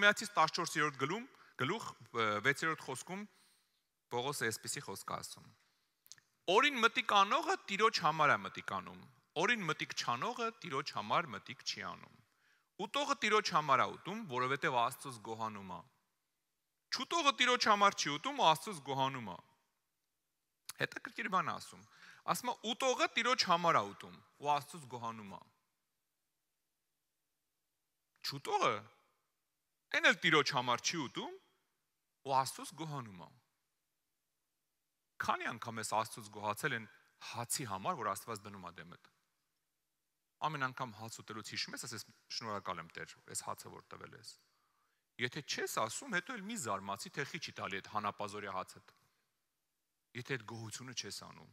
Հռոմեացիս 14-րդ գլում գլուխ 6-րդ խոսքում Պողոսը այսպեսի խոսք ասում. Օրին մտիկ անողը տիրոջ համար է մտիկ անում։ Օրին մտիկ չանողը տիրոջ համար մտիկ չի անում։ Ուտողը տիրոջ համար է ուտում, որովհետև Աստծո զգոհանում է։ Չուտողը տիրոջ համար չի ուտում, Աստծո զգոհանում է։ Հետաքրքիր բան ասում։ Ասում է ուտողը տիրոջ համար է ուտում, ու Աստծո զգոհանում է։ Չուտողը Այն էլ Տիրոջ համար չի ուտում, ու Աստուծո գոհանում է։ Քանի անգամ ես Աստուծո գոհացել են հացի համար, որ Աստված դնում է դեմդ։ Ամեն անգամ հաց ուտելուց հիշում ես, ասես շնորհակալ եմ Տեր, այս հացը որ տվել ես։ Եթե չես ասում, հետո էլ մի զարմացի թե խիչի տալի այդ հանապազորի հացդ։ Եթե այդ գոհությունը չես անում։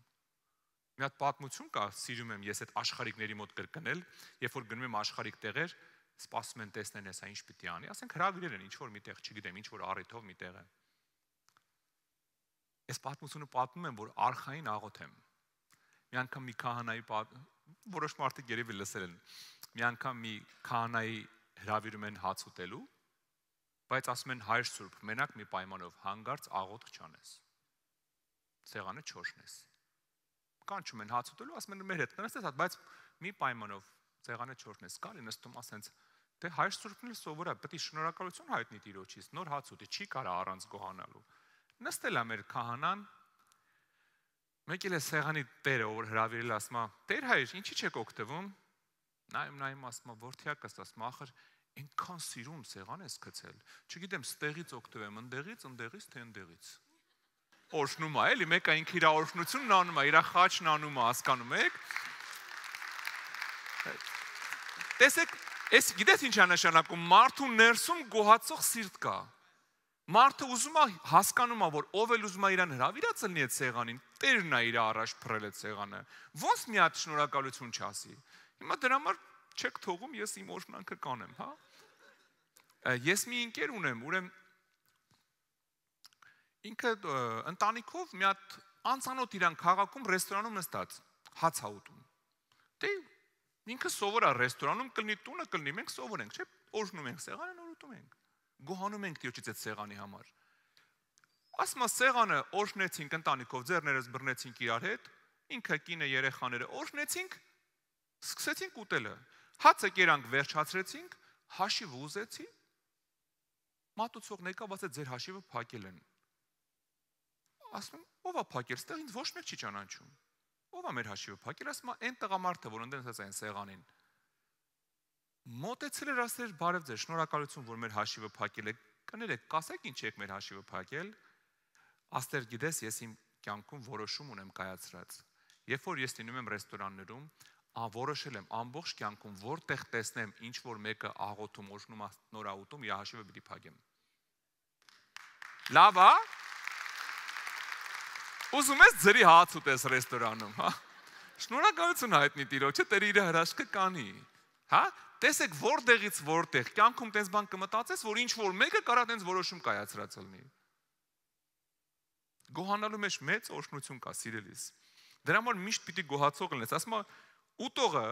Մի հատ պատմություն կա, սիրում եմ ես այդ աշխարհիկների մոտ կրկնել, երբ որ գնում եմ աշխարհիկ տեղեր, սպասում են տեսնեն էսա հա, ինչ պիտի անի։ Ասենք հրավիրել են ինչ որ միտեղ, չգիտեմ, ինչ որ առիթով միտեղ է։ Այս պատմությունը պատմում են, որ արխային աղոթ եմ։ Մի անգամ մի քահանայի որոշ մարդիկ երևի լսել են։ Մի անգամ մի քահանայի հրավիրում են հաց ուտելու, բայց ասում են հայր սուրբ, մենակ մի պայմանով հանգարց աղոթք չանես։ Սեղանը չորշնես։ Կանչում են հաց ուտելու, ասում են մեր հետ կնստես, բայց մի պայմանով սեղանը չորշնես։ Կարի նստում ասենց Դե հայր սուրբն էլ սովորա, պետք է շնորհակալություն հայտնի Տիրոջից, նոր հաց ուտի, չի կարա առանց գողանալու։ Նստել է մեր քահանան, մեկ էլ է սեղանի տերը, որ հրավիրել ասում է, «Տեր հայր, ինչի՞ չեք օգտվում»։ Նայում նայում ասում է, «Որդիակս», ասում է, «Ախր այնքան սիրում սեղան ես գցել, չգիտեմ, ստեղից օգտվեմ, ընդեղից, ընդեղից թե ընդեղից»։ Օրհնում է, էլի մեկը ինքը իր օրհնությունն անում է, իր խաչն անում է, հասկանում եք։ Տեսեք, Էս գիտես ինչ է նշանակում մարդու ներսում գոհացող սիրտ կա։ Մարդը ուզում է հասկանում է որ ով էլ ուզում է իրան հravirած լինի այդ սեղանին, Տերն է իր առաջ փռել այդ սեղանը։ Ոնց մի հատ շնորհակալություն չասի։ Հիմա դրա համար չեք թողում ես իմ օրհնանքը կանեմ, հա։ Ես մի ինքեր ունեմ, ուրեմն ինքը ընտանիքով մի հատ անցանոթ իրան քաղաքում ռեստորանում նստած հաց հաուտում։ Դե Ինքը սովորա ռեստորանում կլնի, տունը կլնի, մենք սովոր ենք, չէ՞, օրհնում ենք սեղանը, նորուտում ենք։ Գոհանում ենք Տիրոջից այդ սեղանի համար։ Ասում է սեղանը օրհնեցինք ընտանիքով, ձեռներս բռնեցինք իրար հետ, ինքը կինը երեխաները օրհնեցինք, սկսեցինք ուտելը։ Հացը կերանք վերջացրեցինք, հաշիվ ուզեցի։ Մատուցող եկավ, ասաց ձեր հաշիվը փակել են։ Ասում ով է փակել, ստեղ ինձ ոչ մեկ չի ճանաչում։ Ո՞վ է մեր հաշիվը փակել, ասում է այն տղամարդը, որ ընդդեմ ասած այն սեղանին։ Մոտեցել էր ասել բարև ձեր, շնորհակալություն, որ մեր հաշիվը փակել եք։ Կներեք, կասեք ինչ եք մեր հաշիվը փակել։ Աստեր գիտես, ես իմ կյանքում որոշում ունեմ կայացրած։ Երբ որ ես լինում եմ ռեստորաններում, անորոշել եմ ամբողջ կյանքում որտեղ տեսնեմ ինչ որ մեկը աղոթում, օրհնում, նորա ուտում, իր հաշիվը պիտի փակեմ։ Լավ է։ Ուզում ես ձրի հաց ուտես ռեստորանում, հա։ Շնորհակալություն հայտնի Տիրոջը, Տերը իր հրաշքը կանի, հա։ Տեսեք որտեղից որտեղ կյանքում տես բան կմտածես, որ ինչ որ մեկը կարա տես որոշում կայացրած լինի։ Գոհանալու մեջ մեծ օշնություն կա, սիրելիս։ Դրա համար միշտ պիտի գոհացող լինես։ Ասում է ուտողը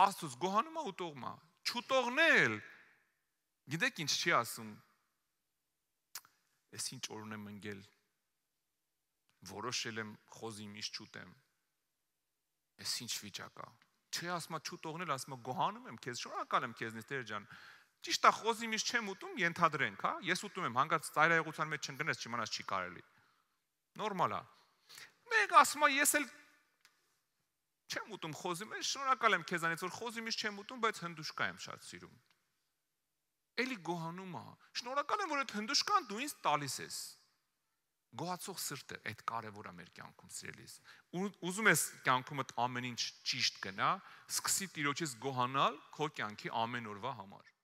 Աստուծո գոհանում է ուտողն է։ Չուտողն էլ գիտեք ինչ չի ասում։ Էս ինչ օրն եմ ընկել որոշել եմ խոզի միշտ չուտեմ։ Էս ինչ վիճակ է։ Չէ, ասма չու տողնել, ասма գոհանում եմ քեզ, շնորհակալ եմ քեզնից, Տեր ջան։ Ճիշտ է, խոզի միշտ չեմ ուտում, ենթադրենք, հա։ Ես ուտում եմ, հանկարծ ծայրայողության մեջ չընկնես, չիմանաս չի կարելի։ Նորմալ է։ Մեկ ասма ես էլ չեմ ուտում խոզի մեջ, շնորհակալ եմ քեզանից, որ խոզի միշտ չեմ ուտում, բայց հնդուշկա եմ շատ սիրում։ Էլի գոհանում է։ Շնորհակալ եմ, որ այդ հնդուշկան դու ինձ տալիս ես գոհացող սրտը այդ կարևորը մեր կյանքում սիրելիս։ Ուզում ես կյանքումդ ամեն ինչ ճիշտ գնա, սկսի Տիրոջից գոհանալ քո կյանքի ամեն օրվա համար։